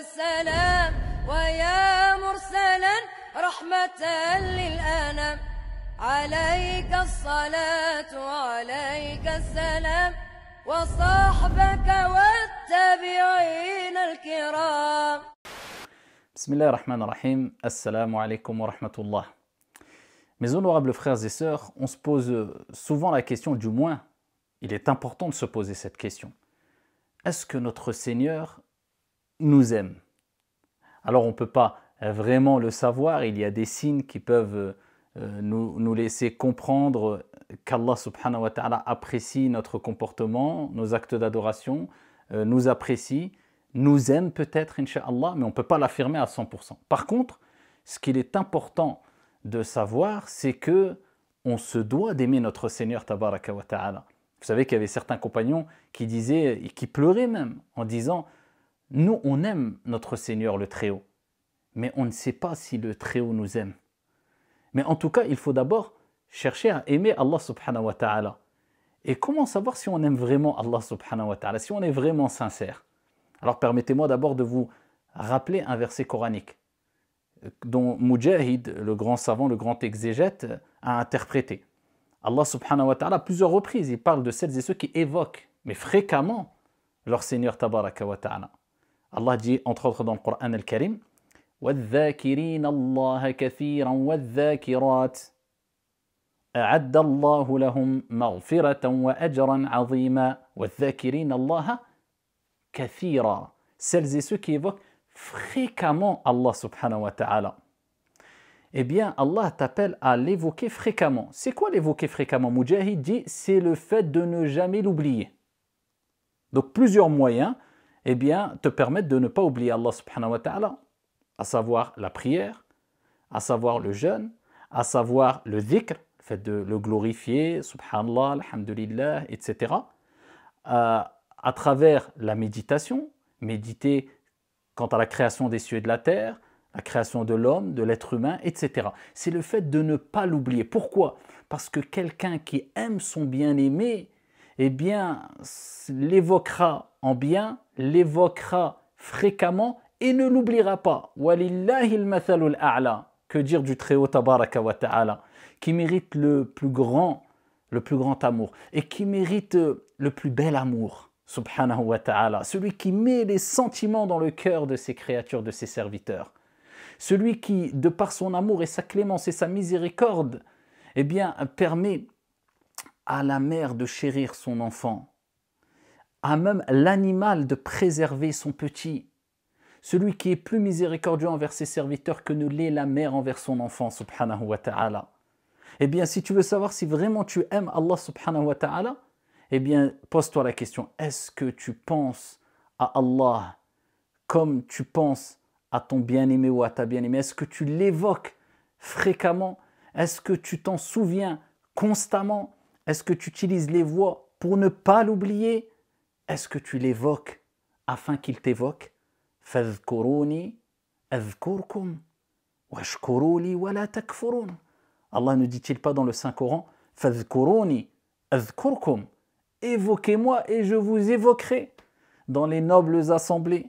السلام ويا مرسلا رحمة للأنام عليك الصلاة وعليك السلام وصحبك والتابعين الكرام بسم الله الرحمن الرحيم السلام عليكم ورحمة الله Mes honorables frères et sœurs, on se pose souvent la question, du moins, il est important de se poser cette question. Est-ce que notre Seigneur nous aime. Alors on ne peut pas vraiment le savoir, il y a des signes qui peuvent euh, nous, nous laisser comprendre qu'Allah subhanahu wa ta'ala apprécie notre comportement, nos actes d'adoration, euh, nous apprécie, nous aime peut-être, Inch'Allah, mais on ne peut pas l'affirmer à 100%. Par contre, ce qu'il est important de savoir, c'est que on se doit d'aimer notre Seigneur Tabaraka wa Ta'ala. Vous savez qu'il y avait certains compagnons qui disaient, et qui pleuraient même, en disant « nous, on aime notre Seigneur le Très-Haut, mais on ne sait pas si le Très-Haut nous aime. Mais en tout cas, il faut d'abord chercher à aimer Allah subhanahu wa ta'ala. Et comment savoir si on aime vraiment Allah subhanahu wa ta'ala, si on est vraiment sincère Alors permettez-moi d'abord de vous rappeler un verset coranique dont Mujahid, le grand savant, le grand exégète, a interprété. Allah subhanahu wa ta'ala, à plusieurs reprises, il parle de celles et ceux qui évoquent, mais fréquemment, leur Seigneur tabaraka wa ta'ala. الله جي انتخوت دون القران الكريم والذاكرين الله كثيرا والذاكرات اعد الله لهم مغفره واجرا عظيما والذاكرين الله كثيرا سيلزي سو كيفوك فريكامون الله سبحانه وتعالى Eh bien, Allah t'appelle à l'évoquer fréquemment. C'est quoi l'évoquer fréquemment Mujahid dit c'est le fait de ne jamais l'oublier. Donc, plusieurs moyens. eh bien, te permettent de ne pas oublier Allah subhanahu wa ta'ala, à savoir la prière, à savoir le jeûne, à savoir le dhikr, le fait de le glorifier, subhanallah, alhamdulillah, etc. Euh, à travers la méditation, méditer quant à la création des cieux et de la terre, la création de l'homme, de l'être humain, etc. C'est le fait de ne pas l'oublier. Pourquoi Parce que quelqu'un qui aime son bien-aimé, eh bien, l'évoquera en bien l'évoquera fréquemment et ne l'oubliera pas. Que dire du Très-Haut Tabaraka wa Ta'ala, qui mérite le plus grand, le plus grand amour et qui mérite euh, le plus bel amour, subhanahu wa ta'ala, celui qui met les sentiments dans le cœur de ses créatures, de ses serviteurs, celui qui, de par son amour et sa clémence et sa miséricorde, eh bien, permet à la mère de chérir son enfant, à même l'animal de préserver son petit. Celui qui est plus miséricordieux envers ses serviteurs que ne l'est la mère envers son enfant, subhanahu wa ta'ala. Eh bien, si tu veux savoir si vraiment tu aimes Allah, subhanahu wa ta'ala, eh bien, pose-toi la question, est-ce que tu penses à Allah comme tu penses à ton bien-aimé ou à ta bien-aimée Est-ce que tu l'évoques fréquemment Est-ce que tu t'en souviens constamment Est-ce que tu utilises les voix pour ne pas l'oublier est-ce que tu l'évoques afin qu'il t'évoque Allah ne dit-il pas dans le Saint-Coran Évoquez-moi et je vous évoquerai dans les nobles assemblées.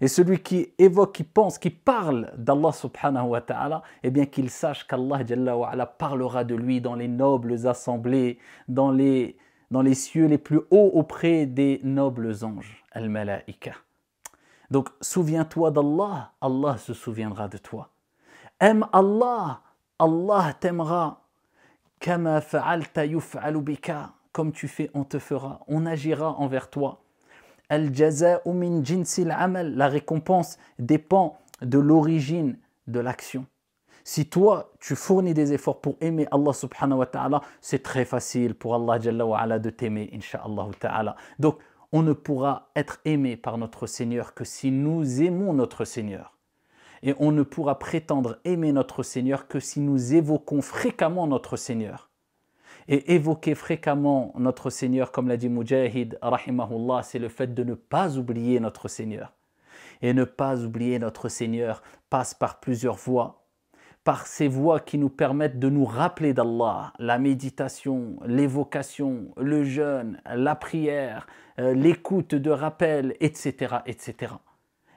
Et celui qui évoque, qui pense, qui parle d'Allah subhanahu wa ta'ala, eh bien qu'il sache qu'Allah parlera de lui dans les nobles assemblées, dans les dans les cieux les plus hauts auprès des nobles anges, al-malaika. Donc souviens-toi d'Allah, Allah se souviendra de toi. Aime Allah, Allah t'aimera. comme tu fais, on te fera, on agira envers toi. la récompense dépend de l'origine de l'action. Si toi, tu fournis des efforts pour aimer Allah subhanahu wa ta'ala, c'est très facile pour Allah jalla wa ala de t'aimer, insha'Allah ta'ala. Donc, on ne pourra être aimé par notre Seigneur que si nous aimons notre Seigneur. Et on ne pourra prétendre aimer notre Seigneur que si nous évoquons fréquemment notre Seigneur. Et évoquer fréquemment notre Seigneur, comme l'a dit Mujahid, rahimahullah, c'est le fait de ne pas oublier notre Seigneur. Et ne pas oublier notre Seigneur passe par plusieurs voies par ces voies qui nous permettent de nous rappeler d'Allah, la méditation, l'évocation, le jeûne, la prière, euh, l'écoute de rappel, etc., etc.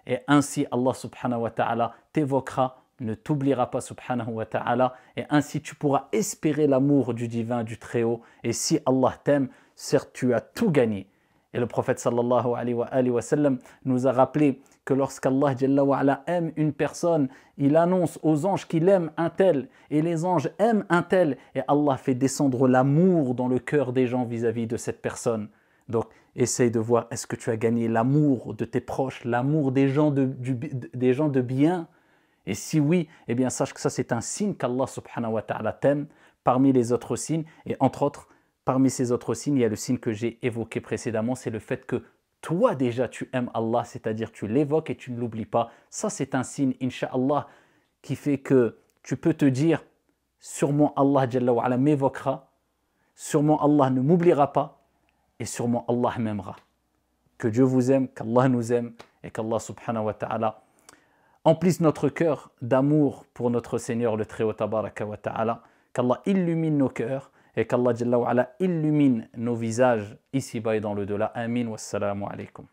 Et ainsi Allah subhanahu wa ta'ala t'évoquera, ne t'oubliera pas subhanahu wa ta'ala, et ainsi tu pourras espérer l'amour du divin, du Très-Haut. Et si Allah t'aime, certes tu as tout gagné. Et le prophète sallallahu nous a rappelé que lorsqu'Allah aime une personne, il annonce aux anges qu'il aime un tel, et les anges aiment un tel, et Allah fait descendre l'amour dans le cœur des gens vis-à-vis de cette personne. Donc, essaye de voir, est-ce que tu as gagné l'amour de tes proches, l'amour des, gens de, des gens de bien Et si oui, eh bien sache que ça c'est un signe qu'Allah subhanahu wa ta'ala t'aime parmi les autres signes, et entre autres, Parmi ces autres signes, il y a le signe que j'ai évoqué précédemment, c'est le fait que toi déjà tu aimes Allah, c'est-à-dire tu l'évoques et tu ne l'oublies pas. Ça, c'est un signe, inshallah, qui fait que tu peux te dire sûrement Allah ala, m'évoquera, sûrement Allah ne m'oubliera pas et sûrement Allah m'aimera. Que Dieu vous aime, qu'Allah nous aime et qu'Allah subhanahu wa ta'ala emplisse notre cœur d'amour pour notre Seigneur le Très-Haut Tabaraka wa ta'ala, qu'Allah illumine nos cœurs et qu'Allah illumine nos visages ici-bas et dans le delà. Amin wassalamu alaikum.